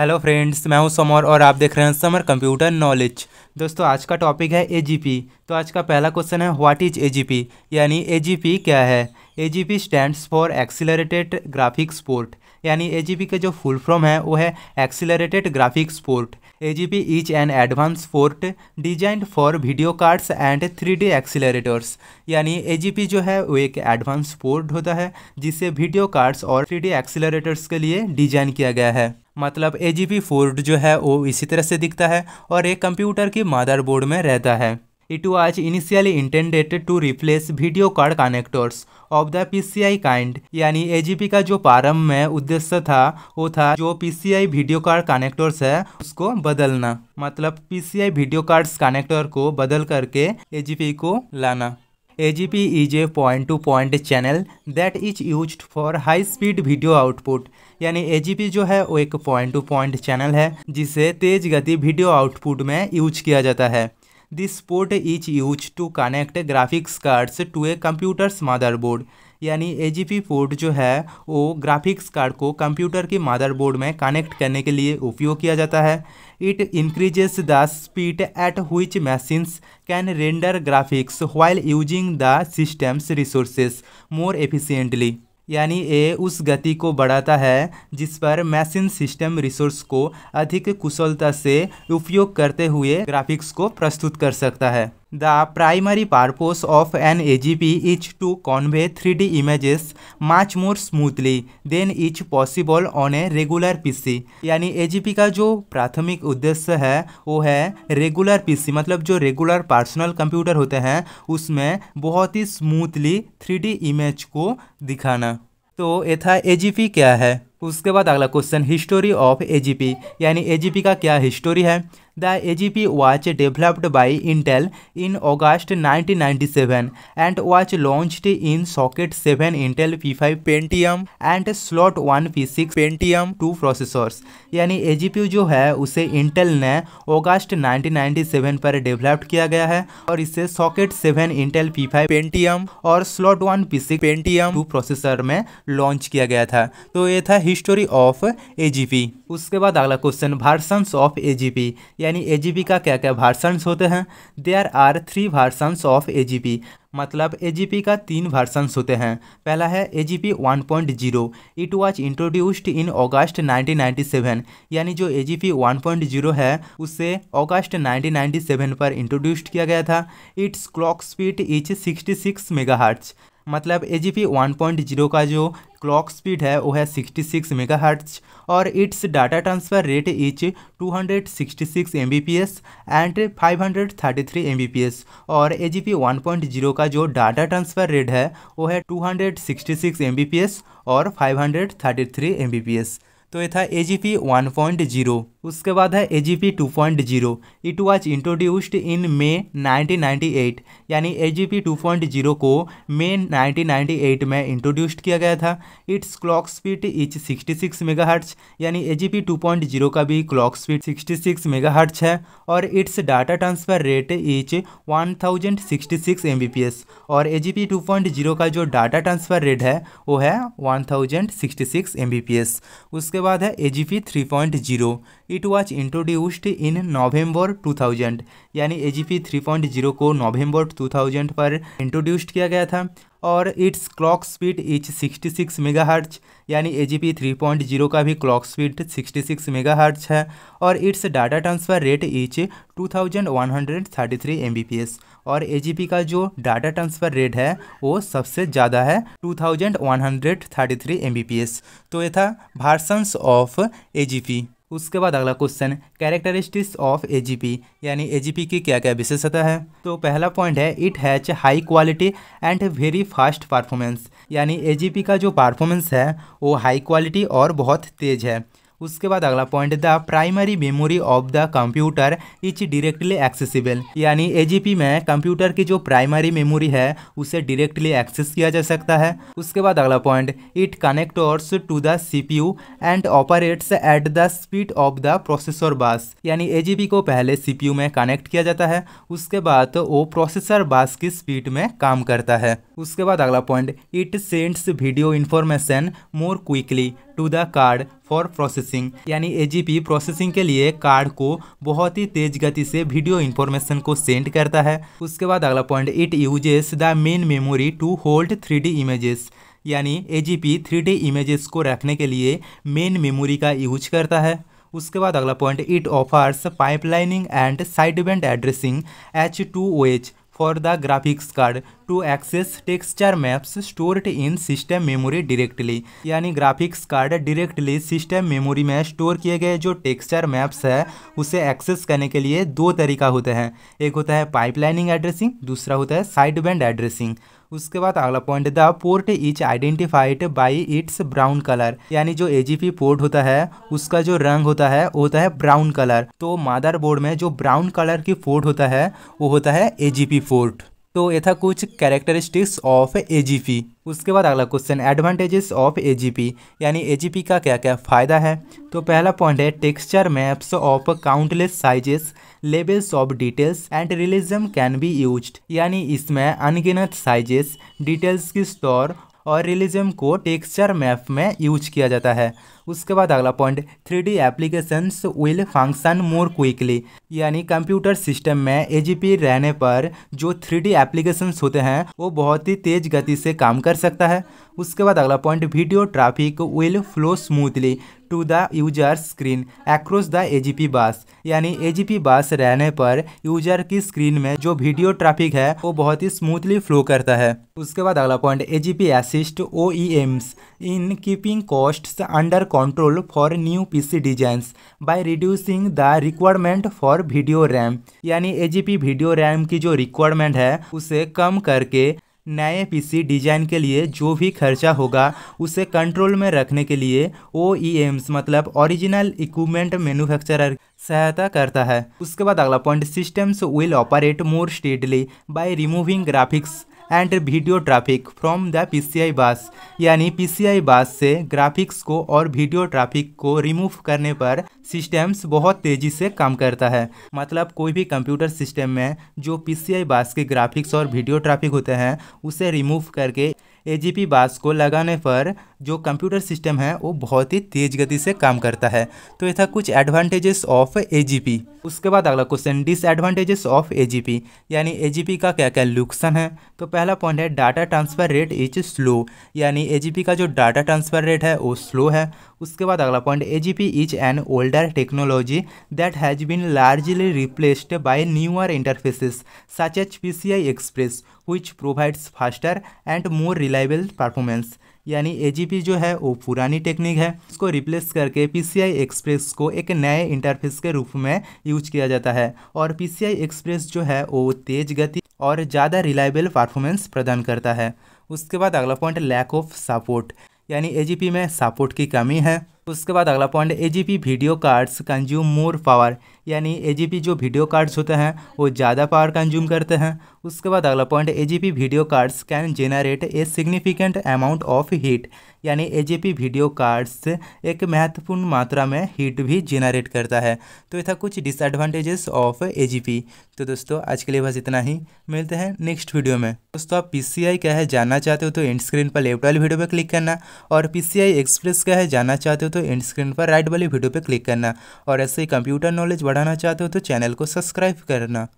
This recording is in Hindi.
हेलो फ्रेंड्स मैं हूं समर और आप देख रहे हैं समर कंप्यूटर नॉलेज दोस्तों आज का टॉपिक है एजीपी तो आज का पहला क्वेश्चन है व्हाट इज एजीपी यानी एजीपी क्या है AGP stands for accelerated graphics port यानी एजीपी का जो फुल फॉर्म है वो है accelerated graphics port AGP is an advance port designed for video cards and three D accelerators यानी एजीपी जो है वो एक एडवांस पोर्ट होता है जिसे वीडियो कार्ड्स और थ्री डी एक्सीलरेटर्स के लिए डिजाइन किया गया है मतलब ए जी पी फोर्ड जो है वो इसी तरह से दिखता है और एक कंप्यूटर की मदरबोर्ड में रहता है initially was to replace video card connectors of the P C I kind यानी पी का जो प्रारंभ में उद्देश्य था वो था जो आई वीडियो कार्ड कनेक्टर्स है उसको बदलना मतलब आई वीडियो कार्ड्स कनेक्टर को बदल करके AGP को लाना AGP is a point-to-point e channel that is used for high-speed video output. यानी पी जो है वो एक पॉइंट टू पॉइंट चैनल है जिसे तेज गति वीडियो आउटपुट में यूज किया जाता है this port is use to connect graphics cards to a computer's motherboard यानी ए पोर्ट जो है वो ग्राफिक्स कार्ड को कंप्यूटर की मदरबोर्ड में कनेक्ट करने के लिए उपयोग किया जाता है it increases the speed at which machines can render graphics while using the system's resources more efficiently यानी ये उस गति को बढ़ाता है जिस पर मैसिन सिस्टम रिसोर्स को अधिक कुशलता से उपयोग करते हुए ग्राफिक्स को प्रस्तुत कर सकता है The primary purpose of an AGP is to convey 3D images much more smoothly than is possible on a regular PC यानी AGP का जो प्राथमिक उद्देश्य है वो है रेगुलर PC मतलब जो रेगुलर पर्सनल कंप्यूटर होते हैं उसमें बहुत ही स्मूथली 3D इमेज को दिखाना तो ये था AGP क्या है उसके बाद अगला क्वेश्चन हिस्टोरी ऑफ AGP यानी AGP का क्या हिस्टोरी है the A G P was developed by Intel in August nineteen 1997 and was launched in socket seven Intel P five Pentium and slot one P six Pentium two processors यानी ए जी पी जो है उसे इंटेल ने ऑगस्ट नाइनटीन सेवन पर डेवलप्ड किया गया है और इसे socket 7 Intel P five Pentium और slot one P six Pentium two processor में लॉन्च किया गया था तो ये था history of A G P उसके बाद अगला क्वेश्चन वर्सन्स ऑफ ए यानी ए का क्या क्या वर्सन्स होते हैं there are three versions of A मतलब ए का तीन वर्सन्स होते हैं पहला है AGP 1.0 it was introduced in August 1997 यानी जो एजीपी 1.0 है उसे अगस्त 1997 पर इंट्रोड्यूस्ड किया गया था its clock speed is 66 six मतलब A G P one point zero का जो क्लॉक स्पीड है वो है 66 सिक्स मेगा हर्ट्स और its data transfer rate is 266 hundred sixty six M B P S and five hundred thirty three M B P S और A G P one point zero का जो डाटा ट्रांसफ़र रेट है वो है two hundred sixty six M B P S और five hundred thirty three M B P S तो ये था A G P one point zero उसके बाद है A G P two point zero it was introduced in May 1998 यानी A G P two point zero को मे 1998 में इंट्रोड्यूस्ड किया गया था its clock speed is 66 megahertz यानी A G P two point zero का भी क्लॉक स्पीड 66 मेगाहर्ट्ज है और its data transfer rate is 1066 MBPS और A G P two point zero का जो डाटा ट्रांसफ़र रेट है वो है 1066 एमबीपीएस उसके बाद है A G P three point zero it was introduced in November 2000 यानी A G P three point zero को नवंबर 2000 पर इंट्रोड्यूस्ड किया गया था और its clock speed is 66 megahertz यानी A G P three point zero का भी क्लॉक स्पीड 66 मेगाहर्ट्ज है और its data transfer rate is 2133 MBPS और ए का जो डाटा ट्रांसफ़र रेट है वो सबसे ज़्यादा है 2133 एमबीपीएस तो ये था भार्सन्स ऑफ ए उसके बाद अगला क्वेश्चन कैरेक्टरिस्टिक्स ऑफ ए यानी ए की क्या क्या विशेषता है तो पहला पॉइंट है it has high quality and very fast performance यानी ए का जो परफॉर्मेंस है वो हाई क्वालिटी और बहुत तेज़ है उसके बाद अगला point the primary memory of the computer is directly accessible यानी एजीपी में कंप्यूटर की जो प्राइमरी मेमोरी है उसे डायरेक्टली एक्सेस किया जा सकता है उसके बाद अगला point it connectors to the CPU and operates at the speed of the processor bus यानी एजीपी को पहले सीपीयू में कनेक्ट किया जाता है उसके बाद वो प्रोसेसर बस की स्पीड में काम करता है उसके बाद अगला point it sends video information more quickly to the card for processing यानी ए प्रोसेसिंग के लिए कार्ड को बहुत ही तेज गति से वीडियो इन्फॉर्मेशन को सेंड करता है उसके बाद अगला point it uses the main memory to hold three D images यानी A G P three D images को रखने के लिए मेन मेमोरी का यूज करता है उसके बाद अगला point it offers pipelining and side event addressing H to O H for the graphics card to access texture maps stored in system memory directly यानी graphics card directly system memory में स्टोर किए गए जो टेक्सचर मैप्स है उसे एक्सेस करने के लिए दो तरीका होते हैं एक होता है पाइपलाइनिंग एड्रेसिंग दूसरा होता है साइड बैंड एड्रेसिंग उसके बाद अगला point the port is identified by its brown colour यानी जो ए पोर्ट होता है उसका जो रंग होता है वो होता है ब्राउन कलर तो मादरबोर्ड में जो ब्राउन कलर की पोर्ट होता है वो होता है ए पोर्ट तो ये था कुछ कैरेक्टरिस्टिक्स ऑफ ए उसके बाद अगला क्वेश्चन एडवांटेजेस ऑफ ए यानी ए का क्या क्या फ़ायदा है तो पहला पॉइंट है texture maps of countless sizes labels of details and realism can be used यानी इसमें अनगिनत साइजेस डिटेल्स की स्टोर और रियलिज्म को टेक्सचर मैप में यूज किया जाता है उसके बाद अगला point three D applications will function more quickly यानी कंप्यूटर सिस्टम में ए रहने पर जो थ्री डी एप्लीकेशंस होते हैं वो बहुत ही तेज गति से काम कर सकता है उसके बाद अगला point video traffic will flow smoothly to the user screen across the A bus यानी ए बस रहने पर यूजर की स्क्रीन में जो वीडियो ट्रैफिक है वो बहुत ही स्मूथली फ्लो करता है उसके बाद अगला point A G P assist O E Ms in keeping costs under control for new P C designs by reducing the requirement for video RAM यानी ए वीडियो रैम की जो रिक्वायरमेंट है उसे कम करके नए पीसी डिजाइन के लिए जो भी खर्चा होगा उसे कंट्रोल में रखने के लिए ओ e मतलब ओरिजिनल इक्विपमेंट मैन्युफैक्चरर सहायता करता है उसके बाद अगला point systems will operate more steadily by removing graphics and video traffic from the PCI bus यानी पीसीआई बस से ग्राफिक्स को और वीडियो ट्रैफिक को रिमूव करने पर सिस्टम्स बहुत तेज़ी से काम करता है मतलब कोई भी कंप्यूटर सिस्टम में जो पीसीआई बस के ग्राफिक्स और वीडियो ट्रैफिक होते हैं उसे रिमूव करके ए बास को लगाने पर जो कंप्यूटर सिस्टम है वो बहुत ही तेज़ गति से काम करता है तो ये था कुछ एडवांटेजेस ऑफ ए उसके बाद अगला क्वेश्चन डिसएडवांटेजेस ऑफ ए यानी ए का क्या क्या लुक्सन है तो पहला पॉइंट है data transfer rate is slow यानी ए का जो डाटा ट्रांसफ़र रेट है वो स्लो है उसके बाद अगला point A G P is an older technology that has been largely replaced by newer interfaces such as P C I express which provides faster and more reliable performance यानी ए जो है वो पुरानी टेक्निक है उसको रिप्लेस करके पी एक्सप्रेस को एक नए इंटरफेस के रूप में यूज किया जाता है और पी एक्सप्रेस जो है वो तेज गति और ज़्यादा रिलायबल परफॉर्मेंस प्रदान करता है उसके बाद अगला पॉइंट लैक ऑफ सपोर्ट यानी ए में सपोर्ट की कमी है उसके बाद अगला point P video cards consume more power यानी पी जो वीडियो कार्ड्स होते हैं वो ज़्यादा पावर कंज्यूम करते हैं उसके बाद अगला point P video cards can generate a significant amount of heat यानी पी वीडियो कार्ड्स एक महत्वपूर्ण मात्रा में हीट भी जेनरेट करता है तो ये था कुछ डिसएडवांटेजेस ऑफ पी तो दोस्तों आज के लिए बस इतना ही मिलते हैं नेक्स्ट वीडियो में दोस्तों आप आई क्या है जानना चाहते हो तो एंड स्क्रीन पर लेफ्ट वाली वीडियो पर क्लिक करना और आई एक्सप्रेस क्या है जानना चाहते हो तो तो एंड स्क्रीन पर राइट वाली वीडियो पर क्लिक करना और ऐसे ही कंप्यूटर नॉलेज बढ़ाना चाहते हो तो चैनल को सब्सक्राइब करना